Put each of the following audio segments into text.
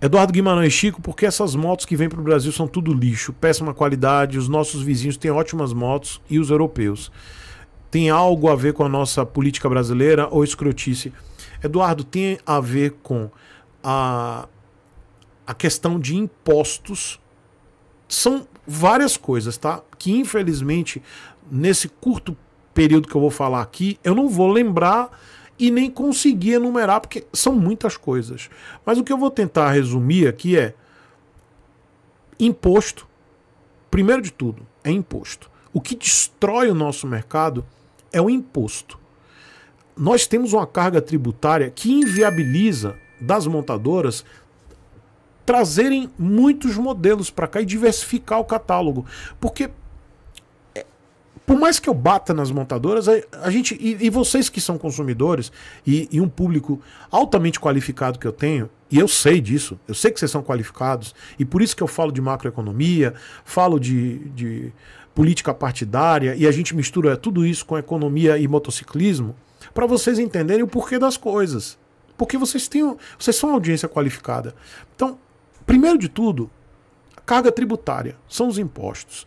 Eduardo Guimarães Chico, porque essas motos que vêm para o Brasil são tudo lixo, péssima qualidade, os nossos vizinhos têm ótimas motos e os europeus. Tem algo a ver com a nossa política brasileira ou escrotice? Eduardo, tem a ver com a, a questão de impostos. São várias coisas, tá? Que infelizmente, nesse curto período que eu vou falar aqui, eu não vou lembrar e nem consegui enumerar, porque são muitas coisas. Mas o que eu vou tentar resumir aqui é: imposto, primeiro de tudo, é imposto. O que destrói o nosso mercado é o imposto. Nós temos uma carga tributária que inviabiliza das montadoras trazerem muitos modelos para cá e diversificar o catálogo. Porque por mais que eu bata nas montadoras, a, a gente. E, e, vocês que são consumidores, e, e um público altamente qualificado que eu tenho, e eu sei disso, eu sei que vocês são qualificados, e por isso que eu falo de macroeconomia, falo de, de política partidária, e a gente mistura tudo isso com economia e motociclismo, para vocês entenderem o porquê das coisas. Porque vocês têm. Vocês são uma audiência qualificada. Então, primeiro de tudo, carga tributária, são os impostos.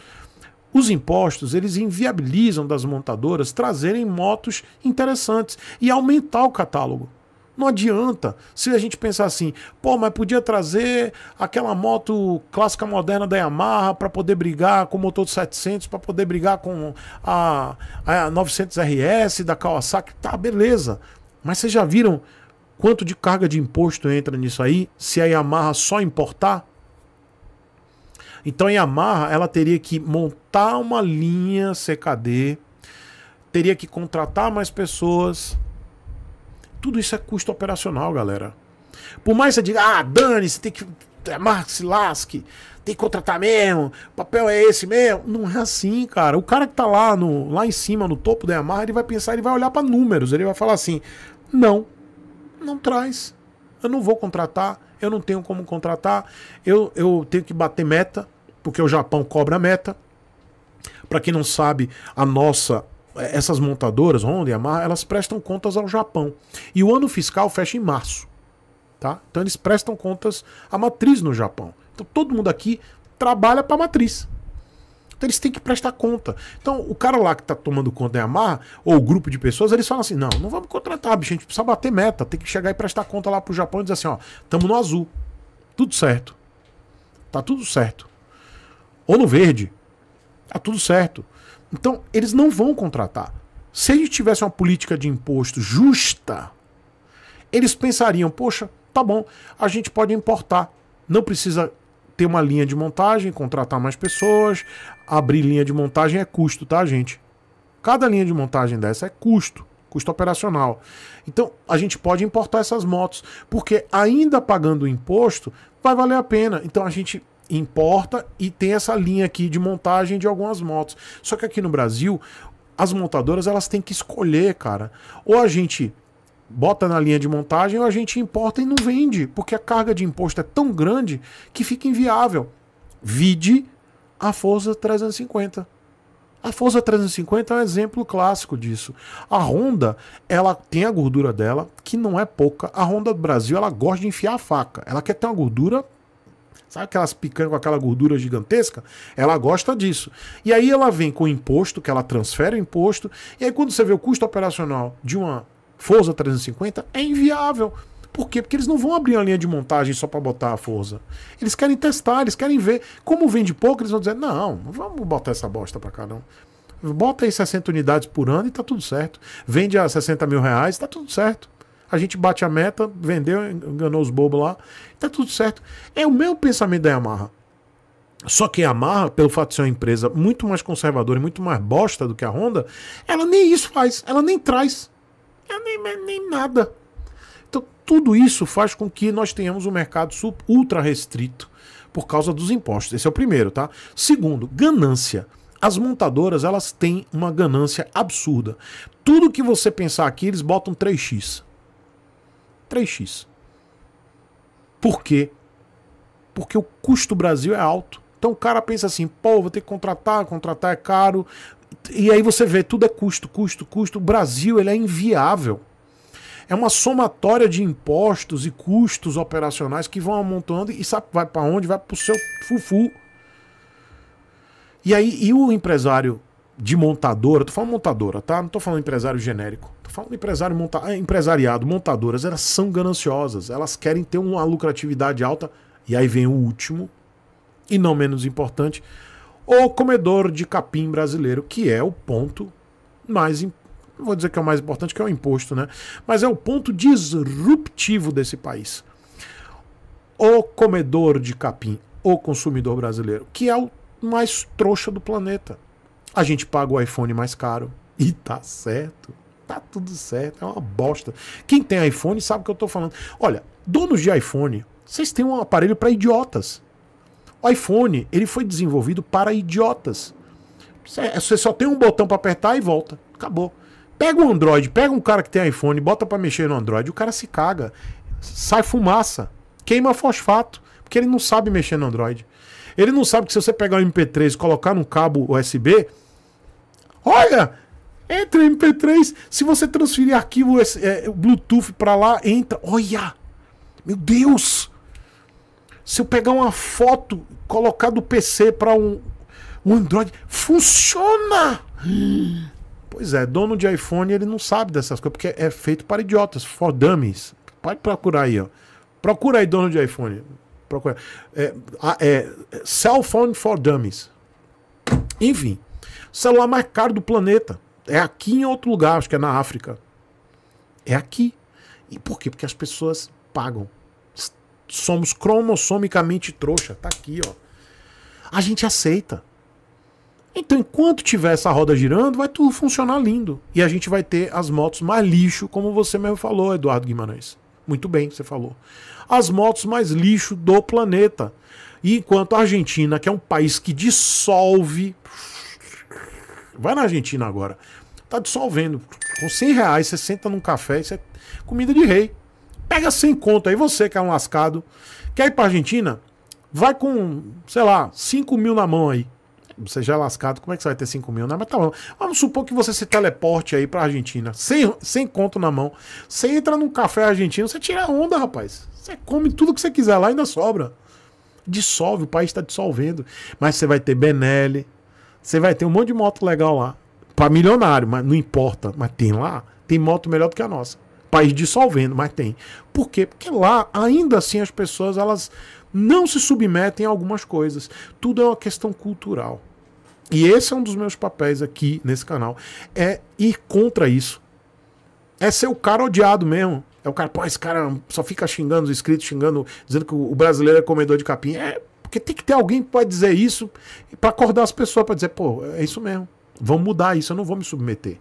Os impostos eles inviabilizam das montadoras trazerem motos interessantes e aumentar o catálogo. Não adianta se a gente pensar assim, pô, mas podia trazer aquela moto clássica moderna da Yamaha para poder brigar com o motor de 700, para poder brigar com a, a 900 RS da Kawasaki. Tá, beleza. Mas vocês já viram quanto de carga de imposto entra nisso aí se a Yamaha só importar? Então a Yamaha ela teria que montar uma linha CKD, teria que contratar mais pessoas. Tudo isso é custo operacional, galera. Por mais que você diga, ah, Dani, você tem que. Yamaha é, se lasque, tem que contratar mesmo, o papel é esse mesmo. Não é assim, cara. O cara que tá lá, no, lá em cima, no topo da Yamaha, ele vai pensar, ele vai olhar para números, ele vai falar assim: não, não traz. Eu não vou contratar eu não tenho como contratar, eu, eu tenho que bater meta, porque o Japão cobra meta. Para quem não sabe, a nossa eh, essas montadoras, Honda e Yamaha, elas prestam contas ao Japão. E o ano fiscal fecha em março. Tá? Então eles prestam contas à matriz no Japão. Então todo mundo aqui trabalha para a matriz. Então eles têm que prestar conta. Então o cara lá que está tomando conta da Yamaha, ou o grupo de pessoas, eles falam assim: não, não vamos contratar, bicho, a gente precisa bater meta, tem que chegar e prestar conta lá pro Japão e dizer assim: ó, estamos no azul, tudo certo, tá tudo certo. Ou no verde, tá tudo certo. Então eles não vão contratar. Se a gente tivesse uma política de imposto justa, eles pensariam: poxa, tá bom, a gente pode importar, não precisa ter uma linha de montagem, contratar mais pessoas. Abrir linha de montagem é custo, tá, gente? Cada linha de montagem dessa é custo, custo operacional. Então, a gente pode importar essas motos, porque ainda pagando o imposto, vai valer a pena. Então, a gente importa e tem essa linha aqui de montagem de algumas motos. Só que aqui no Brasil, as montadoras elas têm que escolher, cara. Ou a gente bota na linha de montagem ou a gente importa e não vende, porque a carga de imposto é tão grande que fica inviável. Vide a Forza 350. A Forza 350 é um exemplo clássico disso. A Honda, ela tem a gordura dela, que não é pouca. A Honda do Brasil, ela gosta de enfiar a faca. Ela quer ter uma gordura Sabe aquelas picanhas com aquela gordura gigantesca? Ela gosta disso. E aí ela vem com o imposto, que ela transfere o imposto. E aí quando você vê o custo operacional de uma Forza 350 é inviável. Por quê? Porque eles não vão abrir uma linha de montagem só para botar a Forza. Eles querem testar, eles querem ver. Como vende pouco, eles vão dizer: não, vamos botar essa bosta para cá, não. Bota aí 60 unidades por ano e tá tudo certo. Vende a 60 mil reais, tá tudo certo. A gente bate a meta, vendeu, enganou os bobos lá, tá tudo certo. É o meu pensamento da Yamaha. Só que a Yamaha, pelo fato de ser uma empresa muito mais conservadora e muito mais bosta do que a Honda, ela nem isso faz, ela nem traz. É, nem, nem nada. Então, tudo isso faz com que nós tenhamos um mercado ultra restrito por causa dos impostos. Esse é o primeiro, tá? Segundo, ganância. As montadoras, elas têm uma ganância absurda. Tudo que você pensar aqui, eles botam 3x. 3x. Por quê? Porque o custo Brasil é alto. Então o cara pensa assim, pô, vou ter que contratar, contratar é caro, e aí você vê, tudo é custo, custo, custo. O Brasil ele é inviável. É uma somatória de impostos e custos operacionais que vão amontoando e sabe vai para onde? Vai para o seu fufu. E aí, e o empresário de montadora, tô falando montadora, tá? Não tô falando empresário genérico. Tô falando empresário monta... Eh, empresariado, montadoras, elas são gananciosas, elas querem ter uma lucratividade alta. E aí vem o último, e não menos importante, o comedor de capim brasileiro, que é o ponto mais não vou dizer que é o mais importante, que é o imposto, né? Mas é o ponto disruptivo desse país. O comedor de capim, o consumidor brasileiro, que é o mais trouxa do planeta. A gente paga o iPhone mais caro. E tá certo. Tá tudo certo. É uma bosta. Quem tem iPhone sabe o que eu tô falando. Olha, donos de iPhone, vocês têm um aparelho para idiotas. O iPhone, ele foi desenvolvido para idiotas. É, você só tem um botão para apertar e volta. Acabou. Pega o Android, pega um cara que tem iPhone, bota para mexer no Android, o cara se caga. Sai fumaça, queima fosfato, porque ele não sabe mexer no Android. Ele não sabe que se você pegar o MP3 e colocar num cabo USB, olha, entra MP3, se você transferir arquivo é, Bluetooth para lá, entra. Olha! Meu Deus! Se eu pegar uma foto, colocar do PC para um, um Android, funciona! Pois é, dono de iPhone, ele não sabe dessas coisas, porque é feito para idiotas, for dummies. Pode procurar aí, ó. Procura aí, dono de iPhone. Procura. É, é, cell phone for dummies. Enfim, celular mais caro do planeta. É aqui em outro lugar, acho que é na África. É aqui. E por quê? Porque as pessoas pagam somos cromossomicamente trouxa. Tá aqui, ó. A gente aceita. Então, enquanto tiver essa roda girando, vai tudo funcionar lindo. E a gente vai ter as motos mais lixo, como você mesmo falou, Eduardo Guimarães. Muito bem, você falou. As motos mais lixo do planeta. E enquanto a Argentina, que é um país que dissolve. Vai na Argentina agora. Tá dissolvendo. Com 100 reais, você senta num café, isso é comida de rei. Pega sem conta aí, você que é um lascado. Quer ir pra Argentina? Vai com, sei lá, 5 mil na mão aí. Você já é lascado, como é que você vai ter 5 mil? Não, mas tá bom. Vamos supor que você se teleporte aí pra Argentina, sem, sem conto na mão. Você entra num café argentino, você tira onda, rapaz. Você come tudo que você quiser lá e ainda sobra. Dissolve, o país está dissolvendo. Mas você vai ter Benelli, você vai ter um monte de moto legal lá. Pra milionário, mas não importa. Mas tem lá, tem moto melhor do que a nossa país dissolvendo, mas tem. Por quê? Porque lá, ainda assim, as pessoas elas não se submetem a algumas coisas. Tudo é uma questão cultural. E esse é um dos meus papéis aqui nesse canal. É ir contra isso. É ser o cara odiado mesmo. É o cara, pô, esse cara só fica xingando os inscritos, xingando, dizendo que o brasileiro é comedor de capim. É, porque tem que ter alguém que pode dizer isso para acordar as pessoas, para dizer, pô, é isso mesmo. Vamos mudar isso, eu não vou me submeter.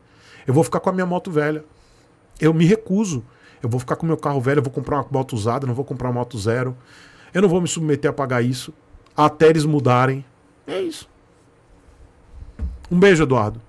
Eu vou ficar com a minha moto velha. Eu me recuso. Eu vou ficar com meu carro velho, eu vou comprar uma moto usada, não vou comprar uma moto zero. Eu não vou me submeter a pagar isso. Até eles mudarem. É isso. Um beijo, Eduardo.